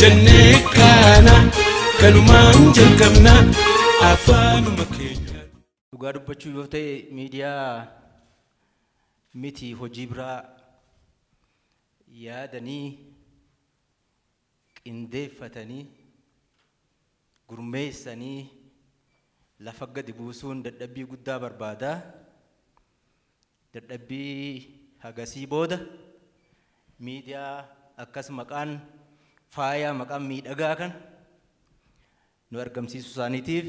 jennee kana kanumaan jalqabna afaanuma keenya. Dhugaa dubbachuu yoo ta'e miidiyaa miti hojii biraa yaadanii qindeeffatanii gurmeessanii lafa gadi buusuun dadhabbii guddaa barbaada. Dadhabbii hagasii booda miidiyaa akkas maqaan faayaa maqaan miidhagaa kan nu argamsiisu isaaniitiif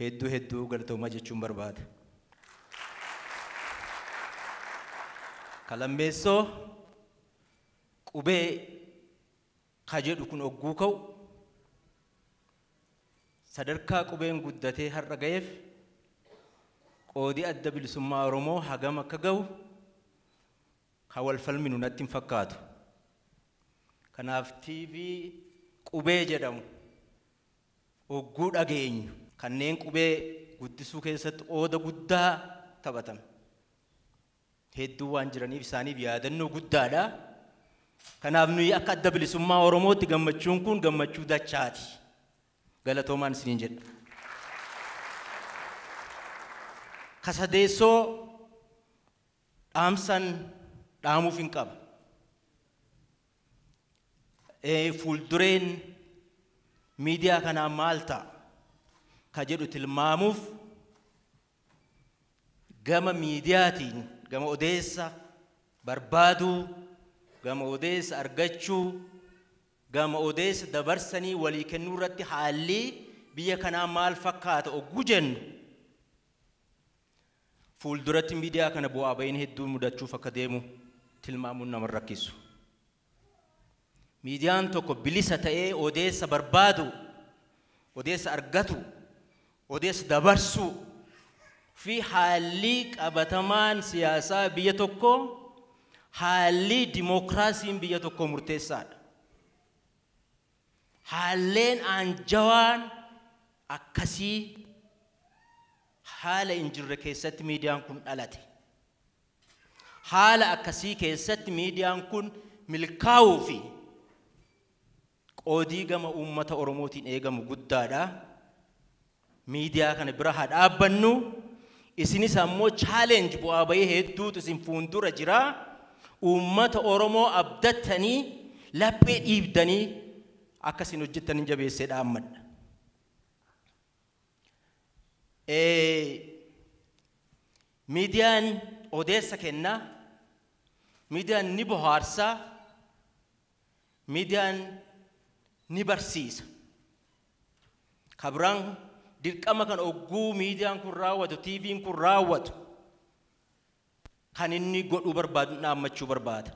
hedduu hedduu galatoomaa jechuun barbaada. lammeessoo qubee ka jedhu kun ogguu ka'u sadarkaa qubeen guddatee har'a ga'eef qoodii adda bilisummaa Oromoo hagam akka ga'u ka walfalmi nu natti hin fakkaatu. Kanaaf TV qubee jedhamu hogguu dhageenyu kanneen qubee guddisuu keessatti ooda guddaa taphatame. Hedduu waan jiraniif isaaniif yaadannoo guddaadha. Kanaaf nuyi akka adda bilisummaa Oromootti gammachuun kun gammachuu dachaati. Galatoomaan isiniin jedha. Kasadeessoo dhaamsan dhaamuuf hin qaba. E fuuldureen miidiyaa kanaa maal ta'a ka jedhu tilmaamuuf gama miidiyaatiin gama odeessa barbaaduu gama odeessa argachuu gama odeessa dabarsanii walii kennuu irratti haalli biyya kanaa maal fakkaata oguu jennu fuulduratti miidiyaa kana bu'aa ba'iin hedduu mudachuuf akka deemu tilmaamuun nama rakkisu. miidiyaan tokko bilisa ta'ee odeessa barbaadu odeessa argatu odeessa dabarsu fi haalli qabatamaan siyaasaa biyya tokko haalli dimookiraasiin biyya tokko murteessaadha. Haalleen aanjawaan akkasii haala hin jirre keessatti miidiyaan kun dhalate. Haala akkasii keessatti miidiyaan kun milkaa'uu fi qoodii gama uummata Oromootiin eegamu guddaadha. Miidiyaa kana bira haa dhaabbannu. Isinis ammoo chaalenji bu'aa bayee hedduutu isin fuuldura jira. Uummata Oromoo abdattanii laphee dhiibdanii akka isin hojjettaniin jabeessee dhaammadha. Miidiyaan odeessa kennaa, miidiyaan ni bohaarsaa, miidiyaan ni barsiisa. Kabraan dirqama kan ogguu miidiyaan kun raawwatu tiiviin kun raawwatu kan inni godhuu barbaadu dhaammachuu barbaada.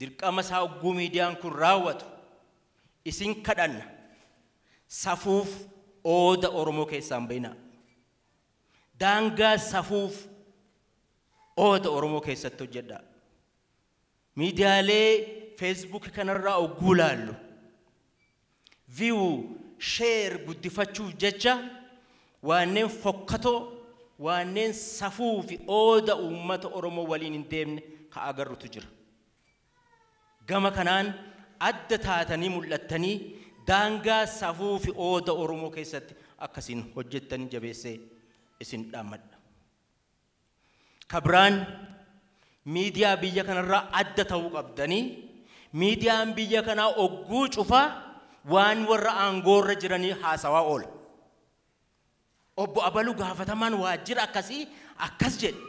Dirqama isaa ogguu miidiyaan kun raawwatu isin kadhanna safuuf ooda Oromoo keessaan bainaa. Daangaa safuuf ooda Oromoo keessatti hojjedhaa. Miidiyaalee feesbuuk kanarraa oggulaallu viyuu sheer guddifachuuf jecha waanneen fokkatoo waanneen safuu fi ooda uummata Oromoo waliin hin deemne ka agarrutu jira. Gama kanaan adda taatanii mul'attanii daangaa safuu fi ooda Oromoo keessatti akkasiin hojjettanii jabeessee isin dhaammadha. Ka biraan miidiyaa biyya kanarraa adda ta'uu qabdanii. miidiyaan biyya kanaa ogguu cufaa waan warra aangoorra jiranii haasawaa oola. Obbo Abalu gaafatamaan waajjira akkasii akkas jedhe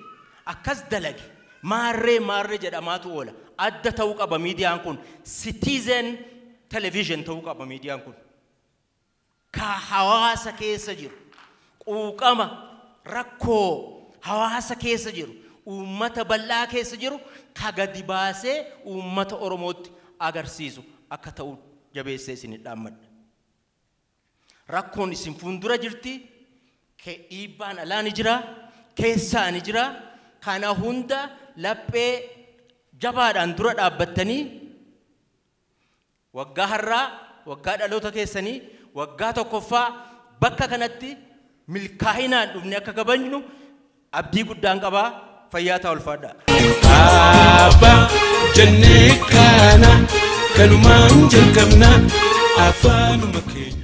akkas dalage maarree maarree jedhamaatu oola. Adda ta'uu qaba miidiyaan kun sitiizen televizhin ta'uu qaba miidiyaan kun. Ka hawaasa keessa jiru quuqama rakkoo hawaasa keessa jiru uummata bal'aa keessa jiru ka gadi baasee uummata Oromootti agarsiisu akka ta'u jabeessee isin dhaammadha. Rakkoon isin fuuldura jirti dhiibbaan alaa ni jira keessaa ni jira kana hunda laphee jabaadhaan dura dhaabbattanii waggaa har'aa waggaa dhaloota keessanii waggaa tokkoffaa bakka kanatti milkaahinaan dhufne akka kabajnu abdii guddaan qabaa. fayyaa ta'a ulfaadha. Abbaa jennee kana kanumaan jalqabna afaanuma keenya.